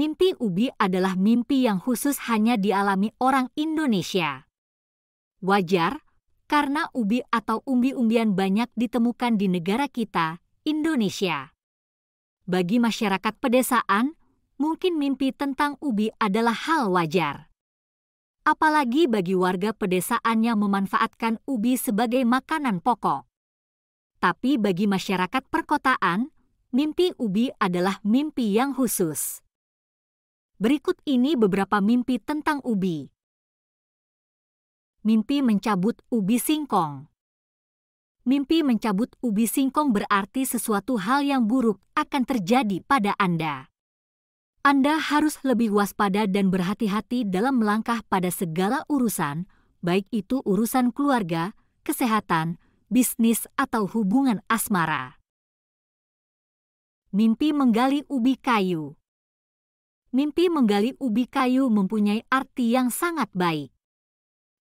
mimpi Ubi adalah mimpi yang khusus hanya dialami orang Indonesia. Wajar, karena ubi atau umbi-umbian banyak ditemukan di negara kita, Indonesia. Bagi masyarakat pedesaan, mungkin mimpi tentang ubi adalah hal wajar. Apalagi bagi warga pedesaan yang memanfaatkan ubi sebagai makanan pokok. Tapi bagi masyarakat perkotaan, mimpi ubi adalah mimpi yang khusus. Berikut ini beberapa mimpi tentang ubi. Mimpi mencabut ubi singkong. Mimpi mencabut ubi singkong berarti sesuatu hal yang buruk akan terjadi pada Anda. Anda harus lebih waspada dan berhati-hati dalam melangkah pada segala urusan, baik itu urusan keluarga, kesehatan, bisnis, atau hubungan asmara. Mimpi menggali ubi kayu mimpi menggali ubi kayu mempunyai arti yang sangat baik.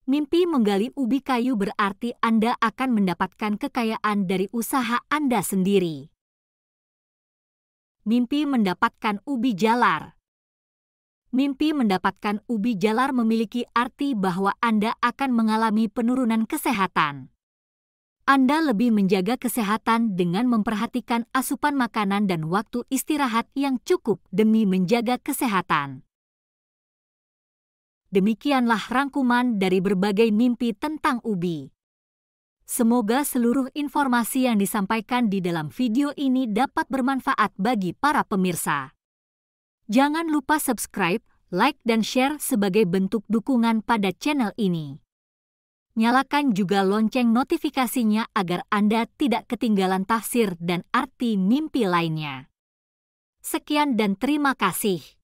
Mimpi menggali ubi kayu berarti Anda akan mendapatkan kekayaan dari usaha Anda sendiri. Mimpi mendapatkan ubi jalar. Mimpi mendapatkan ubi jalar memiliki arti bahwa Anda akan mengalami penurunan kesehatan. Anda lebih menjaga kesehatan dengan memperhatikan asupan makanan dan waktu istirahat yang cukup demi menjaga kesehatan. Demikianlah rangkuman dari berbagai mimpi tentang ubi. Semoga seluruh informasi yang disampaikan di dalam video ini dapat bermanfaat bagi para pemirsa. Jangan lupa subscribe, like, dan share sebagai bentuk dukungan pada channel ini. Nyalakan juga lonceng notifikasinya agar Anda tidak ketinggalan tafsir dan arti mimpi lainnya. Sekian dan terima kasih.